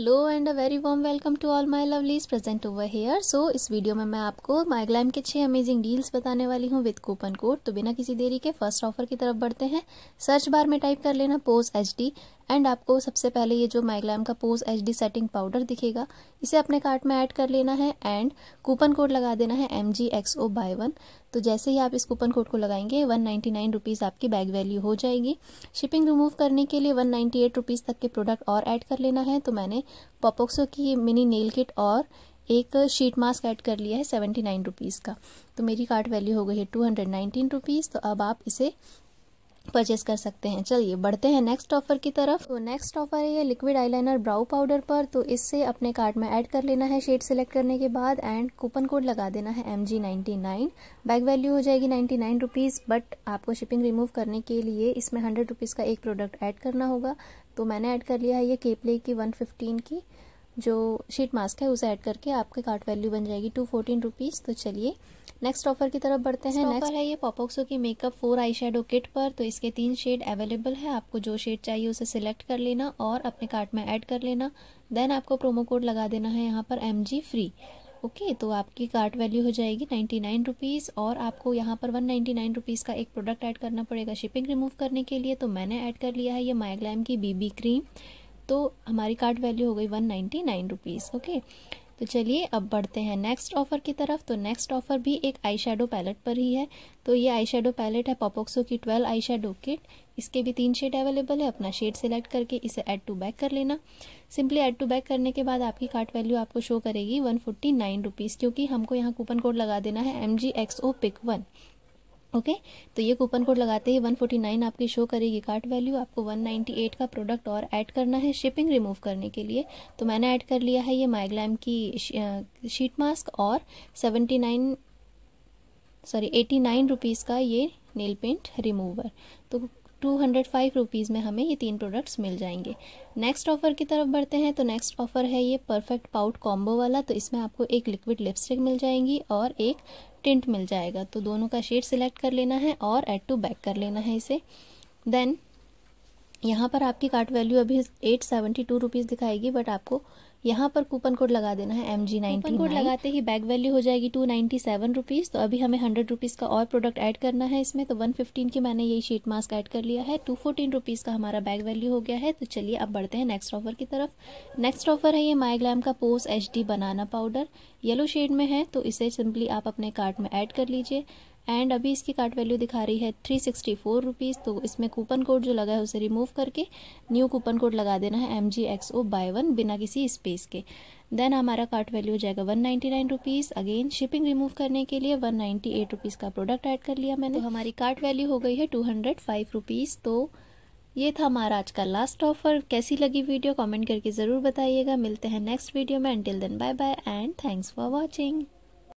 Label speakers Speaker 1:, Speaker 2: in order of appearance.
Speaker 1: Hello and a very warm welcome to all my lovelies present over here so इस video में मैं आपको माइग्लाइम के छह अमेजिंग डील्स बताने वाली हूँ विद कूपन कोड तो बिना किसी देरी के फर्स्ट ऑफर की तरफ बढ़ते हैं सर्च बार में टाइप कर लेना पोज एच डी एंड आपको सबसे पहले ये जो माइग्लैम का pose H D setting powder दिखेगा इसे अपने कार्ट में ऐड कर लेना है एंड कूपन कोड लगा देना है M G X O buy one तो जैसे ही आप इस कूपन कोड को लगाएंगे वन नाइन्टी नाइन रुपीज़ आपकी बैग वैल्यू हो जाएगी शिपिंग रिमूव करने के लिए वन नाइन्टी एट रुपीज़ तक के प्रोडक्ट और ऐड कर लेना है तो मैंने पॉपोक्सो की मिनी नेल किट और एक शीट मास्क ऐड कर लिया है सेवेंटी नाइन रुपीज़ का तो मेरी कार्ट वैल्यू हो गई है टू हंड्रेड नाइनटीन रुपीज़ तो अब आप इसे परचेज़ कर सकते हैं चलिए बढ़ते हैं नेक्स्ट ऑफर की तरफ तो नेक्स्ट ऑफर है ये लिक्विड आईलाइनर ब्राउ पाउडर पर तो इससे अपने कार्ट में ऐड कर लेना है शेड सेलेक्ट करने के बाद एंड कूपन कोड लगा देना है M G ninety nine back value हो जाएगी नाइन्टी नाइन रुपीज़ बट आपको शिपिंग रिमूव करने के लिए इसमें हंड्रेड रुपीज़ का एक प्रोडक्ट ऐड करना होगा तो मैंने ऐड कर लिया है ये केपले की वन फिफ्टीन की जो शीट मास्क है उसे ऐड करके आपकी कार्ट वैल्यू बन जाएगी टू फोर्टीन रुपीज़ तो चलिए नेक्स्ट ऑफर की तरफ बढ़ते हैं नेक्स्ट है ये पॉपोक्सो की makeup four eye shadow kit पर तो इसके तीन शेड अवेलेबल है आपको जो शेड चाहिए उसे सिलेक्ट कर लेना और अपने कार्ट में ऐड कर लेना देन आपको प्रोमो कोड लगा देना है यहाँ पर एम जी फ्री ओके तो आपकी कार्ट वैल्यू हो जाएगी नाइन्टी नाइन रुपीज़ और आपको यहाँ पर वन नाइन्टी नाइन रुपीज़ का एक प्रोडक्ट ऐड करना पड़ेगा शिपिंग रिमूव करने के लिए तो मैंने ऐड कर लिया है ये माइग्लैम की बीबी क्रीम तो हमारी कार्ड वैल्यू हो गई one ninety nine rupees okay तो चलिए अब बढ़ते हैं नेक्स्ट ऑफर की तरफ तो नेक्स्ट ऑफर भी एक आई शेडो पैलेट पर ही है तो ये आई शेडो पैलेट है पॉपोक्सो की ट्वेल्व आई शेडो किट इसके भी तीन शेड अवेलेबल है अपना शेड सेलेक्ट करके इसे ऐड टू बैक कर लेना सिंपली ऐड टू बैक करने के बाद आपकी कार्ट वैल्यू आपको शो करेगी वन फोर्टी नाइन रुपीज़ क्योंकि हमको यहाँ कूपन कोड लगा देना है M G X O pick one okay okay? तो ये कूपन कोड लगाते ही 149 आपकी शो करेगी कार्ट वैल्यू आपको 198 का प्रोडक्ट और ऐड करना है शिपिंग रिमूव करने के लिए तो मैंने ऐड कर लिया है ये माइग्लैम की शीट मास्क और 79 सॉरी 89 नाइन का ये नेल पेंट रिमूवर तो टू हंड्रेड फाइव रुपीज़ में हमें ये तीन प्रोडक्ट्स मिल जाएंगे नेक्स्ट ऑफर की तरफ बढ़ते हैं तो नेक्स्ट ऑफर है ये परफेक्ट पाउट कॉम्बो वाला तो इसमें आपको एक लिक्विड लिपस्टिक मिल जाएंगी और एक टिंट मिल जाएगा तो दोनों का शेड सिलेक्ट कर लेना है और एड टू बैक कर लेना है इसे देन यहाँ पर आपकी कार्ट वैल्यू अभी एट सेवेंटी टू रुपीज़ दिखाएगी बट आपको यहाँ पर कूपन कोड लगा देना है एम जी नाइन कोड लगाते ही बैग वैल्यू हो जाएगी टू नाइन्टी सेवन रुपीज़ तो अभी हमें हंड्रेड रुपीज़ का और प्रोडक्ट ऐड करना है इसमें तो वन फिफ्टीन की मैंने यही शीट मास्क ऐड कर लिया है टू फोर्टीन रुपीज़ का हमारा बैग वैल्यू हो गया है तो चलिए अब बढ़ते हैं नेक्स्ट ऑफर की तरफ नेक्स्ट ऑफर है ये माई ग्लैम का pose H D banana powder yellow shade में है तो इसे सिंपली आप अपने कार्ट में एड कर लीजिए एंड अभी इसकी कार्ट वैल्यू दिखा रही है थ्री सिक्सटी फोर रुपीज़ तो इसमें कूपन कोड जो लगा है उसे रिमूव करके न्यू कूपन कोड लगा देना है M G X O buy one बिना किसी स्पेस के देन हमारा कार्ट वैल्यू हो जाएगा one ninety nine rupees again shipping remove करने के लिए वन नाइन्टी एट रुपीज़ का प्रोडक्ट ऐड कर लिया मैंने तो हमारी कार्ट वैल्यू हो गई है टू हंड्रेड फाइव रुपीज़ तो ये था हमारा आज का लास्ट ऑफर कैसी लगी वीडियो कॉमेंट करके ज़रूर बताइएगा मिलते हैं नेक्स्ट वीडियो में until then bye bye and thanks for watching